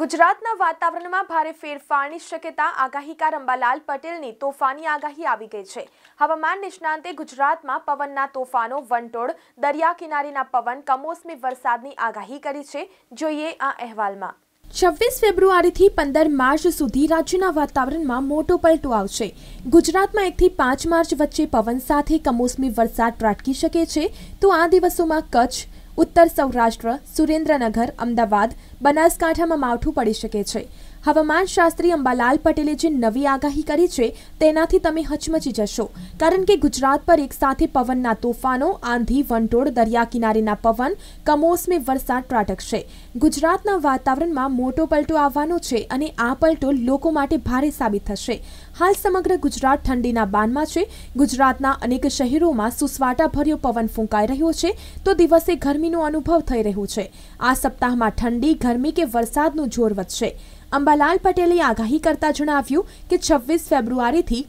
ગુજરાતના વાતાવરણમાં ભારે ફેરફારની શક્યતા આગાહીકાર અંબાલાલ પટેલની તોફાની આગાહી આવી ગઈ છે હવામાન નિષ્ણાંતે ગુજરાતમાં પવનના તોફાનો વંટોળ દરિયા કિનારેના પવન કમોસમી વરસાદની આગાહી કરી છે જોઈએ આ અહેવાલમાં છવ્વીસ ફેબ્રુઆરીથી પંદર માર્ચ સુધી રાજ્યના વાતાવરણમાં મોટો પલટો આવશે ગુજરાતમાં એકથી પાંચ માર્ચ વચ્ચે પવન સાથે કમોસમી વરસાદ ત્રાટકી શકે છે તો આ દિવસોમાં કચ્છ ઉત્તર સૌરાષ્ટ્ર સુરેન્દ્રનગર અમદાવાદ બનાસકાંઠામાં માવઠું પડી શકે છે હવામાનશાસ્ત્રી અંબાલાલ પટેલે જે નવી આગાહી કરી છે તેનાથી તમે હચમચી જશો કારણ કે ગુજરાત પર એક સાથે પવનના તોફાનો આંધી વંટોળ દરિયા કિનારેના પવન કમોસમી વરસાદ ત્રાટકશે ગુજરાતના વાતાવરણમાં મોટો પલટો આવવાનો છે અને આ પલટો લોકો માટે ભારે સાબિત થશે હાલ સમગ્ર ગુજરાત ઠંડીના બાનમાં છે ગુજરાતના અનેક શહેરોમાં સુસવાટાભર્યો પવન ફૂંકાઈ રહ્યો છે તો દિવસે ગરમીનો અનુભવ થઈ રહ્યો છે આ સપ્તાહમાં ઠંડી ગરમી કે વરસાદનું જોર વધશે અંબાલાલ પટેલે આગાહી કરતા જણાવ્યું કે છવ્વીસ ફેબ્રુઆરીથી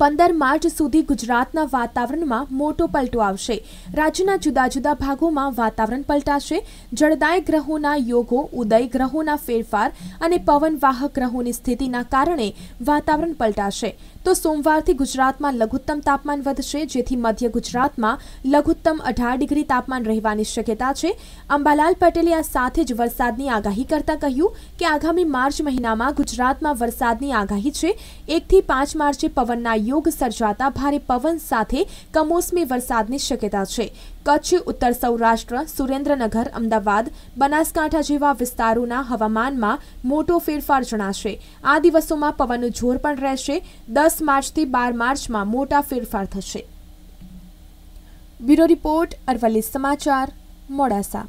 પંદર માર્ચ સુધી ગુજરાતના વાતાવરણમાં મોટો પલટો આવશે રાજ્યના જુદા જુદા ભાગોમાં વાતાવરણ પલટાશે જળદાય ગ્રહોના યોગો ઉદય ગ્રહોના ફેરફાર અને પવનવાહક ગ્રહોની સ્થિતિના કારણે વાતાવરણ પલટાશે તો સોમવારથી ગુજરાતમાં લઘુત્તમ તાપમાન વધશે જેથી મધ્ય ગુજરાતમાં લઘુત્તમ અઢાર ડિગ્રી તાપમાન રહેવાની શક્યતા છે અંબાલાલ પટેલે આ સાથે જ વરસાદની આગાહી કરતા કહ્યું કે આગામી માર્ચ મહિનામાં ગુજરાતમાં વરસાદની આગાહી છે એકથી પાંચ માર્ચે પવનના યોગ સર્જાતા ભારે પવન સાથે કમોસમી વરસાદની શક્યતા છે કચ્છ ઉત્તર સૌરાષ્ટ્ર સુરેન્દ્રનગર અમદાવાદ બનાસકાંઠા જેવા વિસ્તારોના હવામાનમાં મોટો ફેરફાર જણાશે આ દિવસોમાં પવનનું જોર પણ રહેશે દસ માર્ચથી બાર માર્ચમાં મોટા ફેરફાર થશે બ્યુરો રિપોર્ટ અરવલ્લી સમાચાર મોડાસા